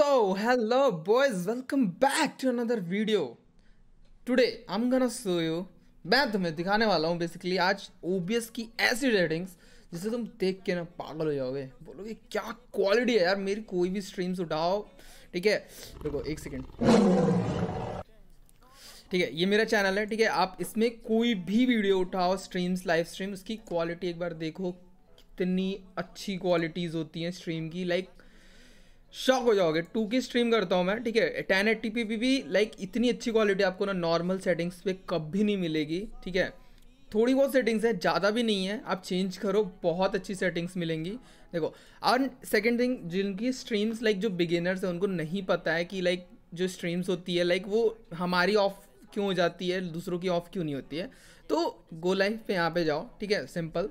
So, hello boys, welcome back to another video. Today, I'm gonna show you, मैं तुम्हें दिखाने वाला हूँ बेसिकली आज OBS की ऐसी रेटिंग्स जिसे तुम देख के ना पागल हो जाओगे बोलोगे क्या क्वालिटी है यार मेरी कोई भी स्ट्रीम्स उठाओ ठीक है देखो एक सेकेंड ठीक है ये मेरा चैनल है ठीक है आप इसमें कोई भी वीडियो उठाओ स्ट्रीम्स लाइव स्ट्रीम उसकी क्वालिटी एक बार देखो कितनी अच्छी क्वालिटीज़ होती हैं स्ट्रीम की लाइक शॉक हो जाओगे टू की स्ट्रीम करता हूँ मैं ठीक है टेन एट्टी पी भी लाइक इतनी अच्छी क्वालिटी आपको ना नॉर्मल सेटिंग्स पे कभी नहीं मिलेगी ठीक है थोड़ी बहुत सेटिंग्स है ज़्यादा भी नहीं है आप चेंज करो बहुत अच्छी सेटिंग्स मिलेंगी देखो और सेकेंड थिंग जिनकी स्ट्रीम्स लाइक जो बिगिनर्स हैं उनको नहीं पता है कि लाइक जो स्ट्रीम्स होती है लाइक वो हमारी ऑफ क्यों हो जाती है दूसरों की ऑफ क्यों नहीं होती है तो गो लाइफ पे यहाँ पे जाओ ठीक है सिंपल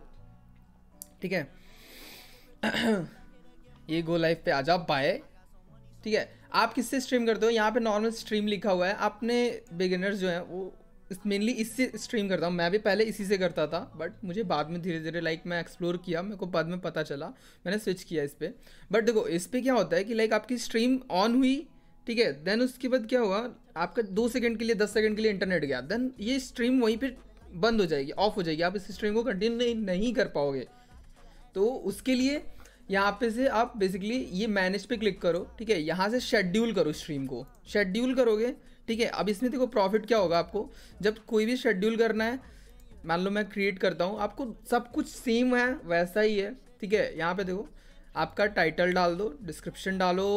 ठीक है ये गो लाइव पे आ जाओ बाय ठीक है आप किससे स्ट्रीम करते हो यहाँ पे नॉर्मल स्ट्रीम लिखा हुआ है आपने बिगिनर्स जो हैं वो मेनली इससे स्ट्रीम करता हूँ मैं भी पहले इसी से करता था बट मुझे बाद में धीरे धीरे लाइक मैं एक्सप्लोर किया मेरे को बाद में पता चला मैंने स्विच किया इस पर बट देखो इस पर क्या होता है कि लाइक आपकी स्ट्रीम ऑन हुई ठीक है देन उसके बाद क्या हुआ आपका दो सेकंड के लिए दस सेकंड के लिए इंटरनेट गया देन ये स्ट्रीम वहीं पर बंद हो जाएगी ऑफ हो जाएगी आप इस स्ट्रीम को कंटिन्यू नहीं, नहीं कर पाओगे तो उसके लिए यहाँ पे से आप बेसिकली ये मैनेज पे क्लिक करो ठीक है यहाँ से शेड्यूल करो स्ट्रीम को शेड्यूल करोगे ठीक है अब इसमें देखो प्रॉफिट क्या होगा आपको जब कोई भी शेड्यूल करना है मान लो मैं क्रिएट करता हूँ आपको सब कुछ सेम है वैसा ही है ठीक है यहाँ पे देखो आपका टाइटल डाल दो डिस्क्रिप्शन डालो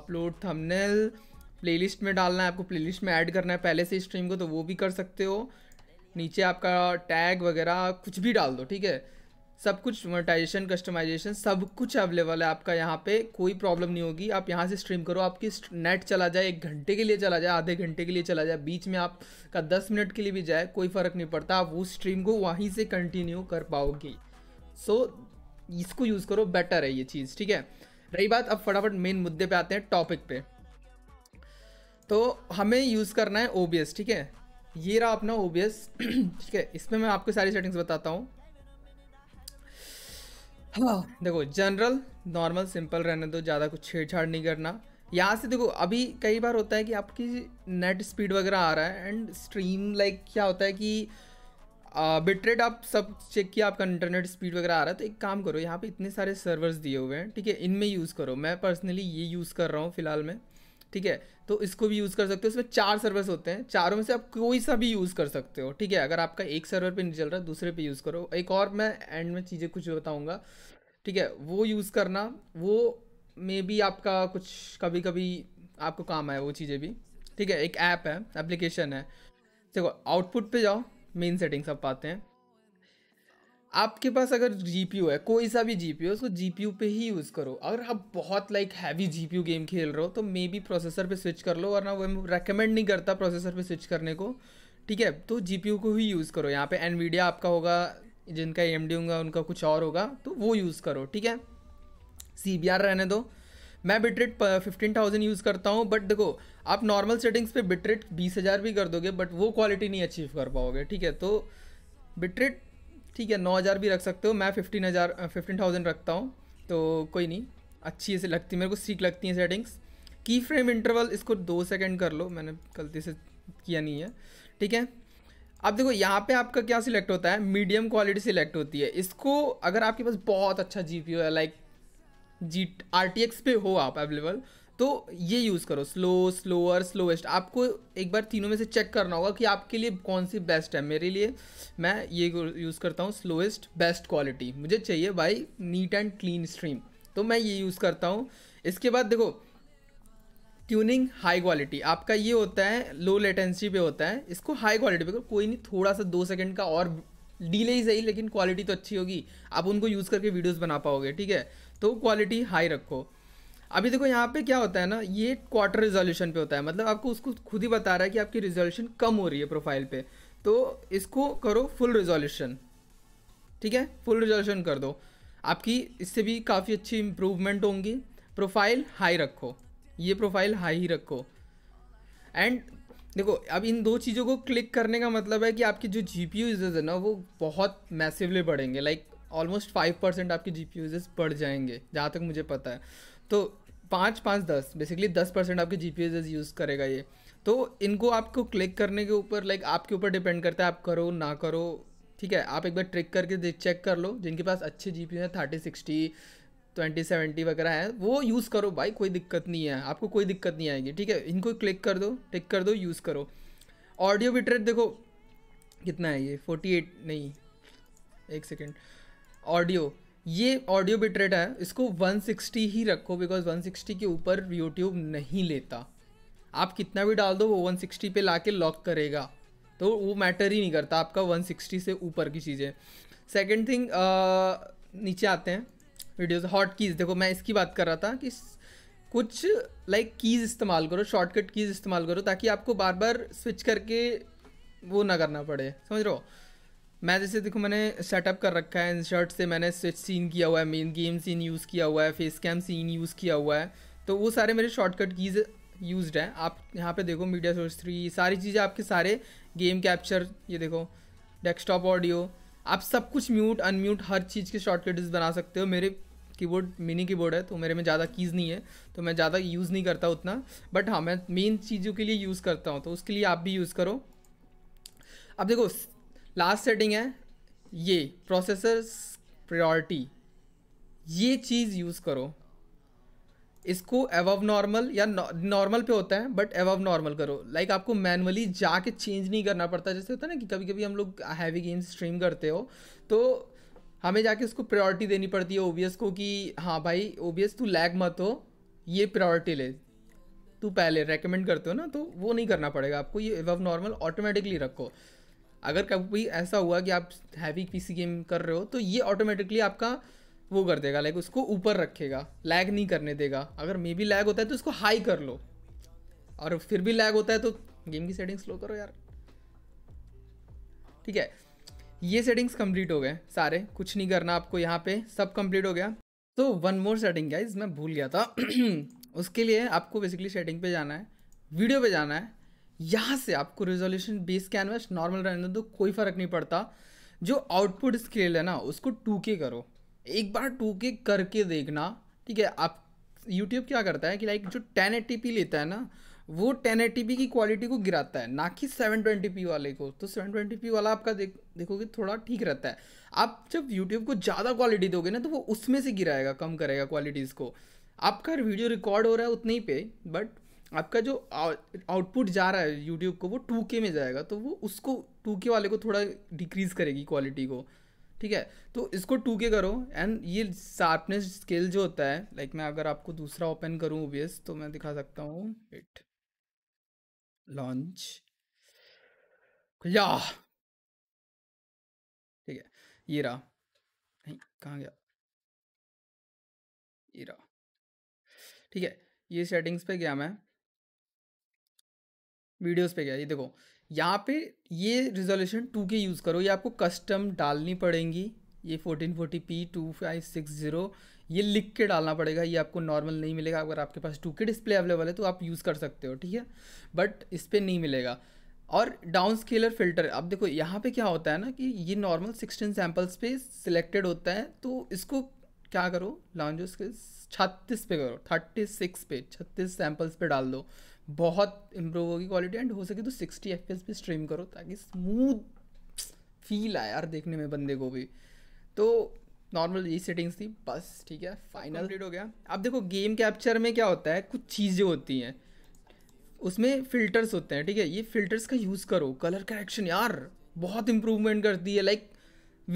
अपलोड थंबनेल प्लेलिस्ट में डालना है आपको प्लेलिस्ट में ऐड करना है पहले से स्ट्रीम को तो वो भी कर सकते हो नीचे आपका टैग वगैरह कुछ भी डाल दो ठीक है सब कुछ मोनेटाइजेशन कस्टमाइजेशन सब कुछ अवेलेबल है आपका यहाँ पे कोई प्रॉब्लम नहीं होगी आप यहाँ से स्ट्रीम करो आपकी नेट चला जाए एक घंटे के लिए चला जाए आधे घंटे के लिए चला जाए बीच में आपका दस मिनट के लिए भी जाए कोई फ़र्क नहीं पड़ता आप उस स्ट्रीम को वहीं से कंटिन्यू कर पाओगी सो so, इसको यूज़ करो बेटर है ये चीज़ ठीक है रही बात अब फटाफट मेन मुद्दे पर आते हैं टॉपिक पे तो हमें यूज़ करना है ओ ठीक है ये रहा अपना ओ ठीक है इसमें मैं आपको सारी सेटिंग्स बताता हूँ हाँ देखो जनरल नॉर्मल सिंपल रहने दो ज़्यादा कुछ छेड़छाड़ नहीं करना यहाँ से देखो अभी कई बार होता है कि आपकी नेट स्पीड वगैरह आ रहा है एंड स्ट्रीम लाइक क्या होता है कि बिटरेट आप सब चेक किया आपका इंटरनेट स्पीड वगैरह आ रहा है तो एक काम करो यहाँ पे इतने सारे सर्वर्स दिए हुए हैं ठीक है इनमें यूज़ करो मैं पर्सनली ये यूज़ कर रहा हूँ फिलहाल में ठीक है तो इसको भी यूज़ कर सकते हो इसमें चार सर्वर्स होते हैं चारों में से आप कोई सा भी यूज़ कर सकते हो ठीक है अगर आपका एक सर्वर पे नहीं चल रहा दूसरे पे यूज़ करो एक और मैं एंड में चीज़ें कुछ बताऊँगा ठीक है वो यूज़ करना वो मे बी आपका कुछ कभी कभी आपको काम आए वो चीज़ें भी ठीक है एक ऐप है एप्लीकेशन है देखो आउटपुट पे जाओ मेन सेटिंग्स आप पाते हैं आपके पास अगर जीपीयू है कोई सा भी जीपीयू उसको जीपीयू पे ही यूज़ करो अगर आप बहुत लाइक हैवी जीपीयू गेम खेल रहे हो तो मे बी प्रोसेसर पे स्विच कर लो वरना वो रेकमेंड नहीं करता प्रोसेसर पे स्विच करने को ठीक है तो जीपीयू को ही यूज़ करो यहाँ पे एनवीडिया आपका होगा जिनका ए होगा उनका कुछ और होगा तो वो यूज़ करो ठीक है सी रहने दो मैं बिटरेट फिफ्टीन थाउजेंड यूज़ करता हूँ बट देखो आप नॉर्मल सेटिंग्स पे बिटरेट बीस हज़ार भी कर दोगे बट वो क्वालिटी नहीं अचीव कर पाओगे ठीक है तो बिटरेट ठीक है नौ हज़ार भी रख सकते हो मैं फिफ्टीन हज़ार फिफ्टीन थाउजेंड रखता हूँ तो कोई नहीं अच्छी ऐसे लगती मेरे को सीख लगती हैं सेटिंग्स की फ्रेम इंटरवल इसको दो सेकेंड कर लो मैंने गलती से किया नहीं है ठीक है अब देखो यहाँ पे आपका क्या सिलेक्ट होता है मीडियम क्वालिटी सिलेक्ट होती है इसको अगर आपके पास बहुत अच्छा जी पी है like G R T X पे हो आप अवेलेबल तो ये यूज़ करो स्लो स्लोअर स्लोएस्ट आपको एक बार तीनों में से चेक करना होगा कि आपके लिए कौन सी बेस्ट है मेरे लिए मैं ये यूज़ करता हूँ स्लोएस्ट बेस्ट क्वालिटी मुझे चाहिए भाई नीट एंड क्लीन स्ट्रीम तो मैं ये यूज़ करता हूँ इसके बाद देखो ट्यूनिंग हाई क्वालिटी आपका ये होता है लो लेटेंसी पे होता है इसको हाई क्वालिटी पे कोई नहीं थोड़ा सा दो सेकंड का और डिले ही सही लेकिन क्वालिटी तो अच्छी होगी आप उनको यूज़ करके वीडियोस बना पाओगे ठीक है तो क्वालिटी हाई रखो अभी देखो यहाँ पे क्या होता है ना ये क्वार्टर रिजोल्यूशन पे होता है मतलब आपको उसको खुद ही बता रहा है कि आपकी रिजोल्यूशन कम हो रही है प्रोफाइल पे तो इसको करो फुल रिजोल्यूशन ठीक है फुल रिजोल्यूशन कर दो आपकी इससे भी काफ़ी अच्छी इम्प्रूवमेंट होंगी प्रोफाइल हाई रखो ये प्रोफाइल हाई ही रखो एंड देखो अब इन दो चीज़ों को क्लिक करने का मतलब है कि आपकी जो जी पी यूजेज है ना वो बहुत मैसिवली बढ़ेंगे लाइक ऑलमोस्ट फाइव परसेंट आपके जी पी यूजेज बढ़ जाएंगे जहाँ तक मुझे पता है तो पाँच पाँच दस बेसिकली दस परसेंट आपके जी यूज़ करेगा ये तो इनको आपको क्लिक करने के ऊपर लाइक आपके ऊपर डिपेंड करता है आप करो ना करो ठीक है आप एक बार ट्रिक करके चेक कर लो जिनके पास अच्छे जी पी हैं थर्टी सिक्सटी ट्वेंटी सेवेंटी वगैरह है वो यूज़ करो भाई कोई दिक्कत नहीं है आपको कोई दिक्कत नहीं आएगी ठीक है इनको क्लिक कर दो टिक कर दो यूज़ करो ऑडियो बिटरेट देखो कितना है ये फोर्टी एट नहीं एक सेकेंड ऑडियो ये ऑडियो बिटरेट है इसको 160 ही रखो बिकॉज 160 के ऊपर यूट्यूब नहीं लेता आप कितना भी डाल दो वो 160 पे ला लॉक करेगा तो वो मैटर ही नहीं करता आपका 160 से ऊपर की चीज़ें सेकेंड थिंग नीचे आते हैं वीडियोस हॉट कीज़ देखो मैं इसकी बात कर रहा था कि कुछ लाइक कीज़ इस्तेमाल करो शॉर्टकट कीज़ इस्तेमाल करो ताकि आपको बार बार स्विच करके वो ना करना पड़े समझ रहे हो मैं जैसे देखो मैंने सेटअप कर रखा है शर्ट से मैंने स्विच सीन किया हुआ है मेन गेम सीन यूज़ किया हुआ है फेस कैम सीन यूज़ किया हुआ है तो वो सारे मेरे शॉर्टकट कीज़ यूज हैं आप यहाँ पे देखो मीडिया सोर्स थ्री सारी चीज़ें आपके सारे गेम कैप्चर ये देखो डेस्कटॉप ऑडियो आप सब कुछ म्यूट अनम्यूट हर चीज़ के शॉर्टकट बना सकते हो मेरे कीबोर्ड मिनी कीबोर्ड है तो मेरे में ज़्यादा कीज़ नहीं है तो मैं ज़्यादा यूज़ नहीं करता उतना बट हाँ मैं मेन चीज़ों के लिए यूज़ करता हूँ तो उसके लिए आप भी यूज़ करो अब देखो लास्ट सेटिंग है ये प्रोसेसर प्रायोरिटी ये चीज़ यूज़ करो इसको एवव नॉर्मल या नॉर्मल पे होता है बट एवव नॉर्मल करो लाइक like आपको मैनुअली जाके चेंज नहीं करना पड़ता जैसे होता है ना कि कभी कभी हम लोग हैवी गेम्स स्ट्रीम करते हो तो हमें जाके उसको प्रायोरिटी देनी पड़ती है ओबीएस को कि हाँ भाई ओबीएस तू लैग मत हो ये प्रायोरिटी ले तू पहले रेकमेंड करते हो ना तो वो नहीं करना पड़ेगा आपको ये एवव नॉर्मल ऑटोमेटिकली रखो अगर कभी ऐसा हुआ कि आप हैवी पीसी गेम कर रहे हो तो ये ऑटोमेटिकली आपका वो कर देगा लाइक उसको ऊपर रखेगा लैग नहीं करने देगा अगर मे बी लैग होता है तो उसको हाई कर लो और फिर भी लैग होता है तो गेम की सेटिंग्स स्लो करो यार ठीक है ये सेटिंग्स कंप्लीट हो गए सारे कुछ नहीं करना आपको यहाँ पे सब कंप्लीट हो गया तो वन मोर सेटिंग गाइज मैं भूल गया था उसके लिए आपको बेसिकली सेटिंग पे जाना है वीडियो पे जाना है यहाँ से आपको रिजोल्यूशन बेस कैनवस नॉर्मल रहने दो कोई फ़र्क नहीं पड़ता जो आउटपुट स्केल है ना उसको टू के करो एक बार टू के करके देखना ठीक है आप यूट्यूब क्या करता है कि लाइक जो टेन एट्टी पी लेता है ना वो टेन एट्टी पी की क्वालिटी को गिराता है ना कि सेवन ट्वेंटी पी वाले को तो सेवन ट्वेंटी पी वाला आपका देख देखोगे थोड़ा ठीक रहता है आप जब यूट्यूब को ज़्यादा क्वालिटी दोगे ना तो वो उसमें से गिराएगा कम करेगा क्वालिटीज़ को आपका वीडियो रिकॉर्ड हो रहा है उतने ही पे बट आपका जो आउटपुट जा रहा है यूट्यूब को वो टू के में जाएगा तो वो उसको टू के वाले को थोड़ा डिक्रीज़ करेगी क्वालिटी को ठीक है तो इसको टू के करो एंड ये शार्पनेस स्केल जो होता है लाइक मैं अगर आपको दूसरा ओपन करूँ ओबियस तो मैं दिखा सकता हूँ इट लॉन्च या ठीक है ये रहा नहीं कहाँ गया ये रहा ठीक है ये सेटिंग्स पे गया मैं वीडियोस पे गया ये देखो यहाँ पे ये रिजोल्यूशन टू के यूज़ करो ये आपको कस्टम डालनी पड़ेंगी ये fourteen forty P two five six zero ये लिख के डालना पड़ेगा ये आपको नॉर्मल नहीं मिलेगा अगर आपके पास टू के डिस्प्ले अवेलेबल है तो आप यूज़ कर सकते हो ठीक है बट इस पर नहीं मिलेगा और डाउन स्केलर फिल्टर अब देखो यहाँ पे क्या होता है ना कि ये नॉर्मल सिक्सटीन सैम्पल्स पे सिलेक्टेड होता है तो इसको क्या करो लॉन्जो के छत्तीस पे करो थर्टी सिक्स पे छत्तीस सैम्पल्स पे डाल दो बहुत इम्प्रूव होगी क्वालिटी एंड हो सके तो सिक्सटी एफ भी स्ट्रीम करो ताकि स्मूथ फील आए यार देखने में बंदे को भी तो नॉर्मल ये सेटिंग्स थी बस ठीक है फाइनल रेड हो गया अब देखो गेम कैप्चर में क्या होता है कुछ चीज़ें होती हैं उसमें फ़िल्टर्स होते हैं ठीक है ये फ़िल्टर्स का यूज़ करो कलर करेक्शन यार बहुत इम्प्रूवमेंट करती है लाइक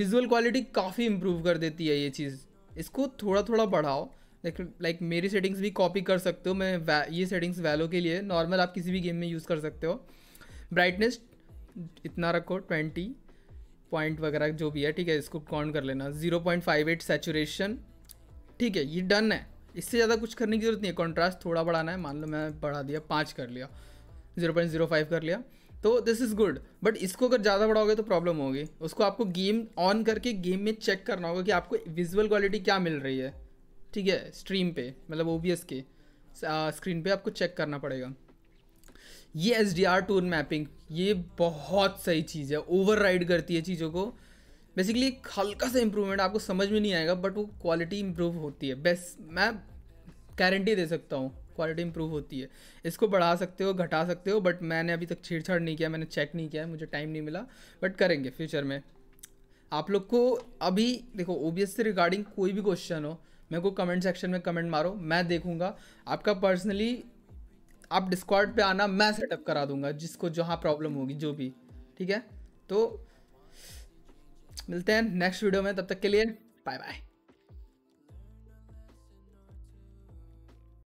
विजुअल क्वालिटी काफ़ी इम्प्रूव कर देती है ये चीज़ इसको थोड़ा थोड़ा बढ़ाओ लाइक मेरी सेटिंग्स भी कॉपी कर सकते हो मैं ये सेटिंग्स वैलो के लिए नॉर्मल आप किसी भी गेम में यूज़ कर सकते हो ब्राइटनेस इतना रखो ट्वेंटी पॉइंट वगैरह जो भी है ठीक है इसको काउंट कर लेना zero point five eight saturation ठीक है ये डन है इससे ज़्यादा कुछ करने की जरूरत नहीं है कॉन्ट्रास्ट थोड़ा बढ़ाना है मान लो मैं बढ़ा दिया पाँच कर लिया जीरो पॉइंट जीरो फाइव कर लिया तो दिस इज़ गुड बट इसको अगर ज़्यादा बढ़ाओगे तो प्रॉब्लम होगी उसको आपको गेम ऑन करके गेम में चेक करना होगा कि आपको विजुअल क्वालिटी क्या मिल रही है ठीक है स्ट्रीम पे मतलब ओ के स्क्रीन पे आपको चेक करना पड़ेगा ये S D R tone mapping ये बहुत सही चीज़ है ओवर करती है चीज़ों को बेसिकली एक हल्का सा इम्प्रूवमेंट आपको समझ में नहीं आएगा बट वो क्वालिटी इम्प्रूव होती है बेस्ट मैं गारंटी दे सकता हूँ क्वालिटी इम्प्रूव होती है इसको बढ़ा सकते हो घटा सकते हो बट मैंने अभी तक छेड़छाड़ नहीं किया मैंने चेक नहीं किया मुझे टाइम नहीं मिला बट करेंगे फ्यूचर में आप लोग को अभी देखो ओ से रिगार्डिंग कोई भी क्वेश्चन हो मेरे को कमेंट सेक्शन में कमेंट मारो मैं देखूंगा आपका पर्सनली आप डिस्कॉर्ड पे आना मैं सेटअप करा दूंगा जिसको जहाँ प्रॉब्लम होगी जो भी ठीक है तो मिलते हैं नेक्स्ट वीडियो में तब तक के लिए बाय बाय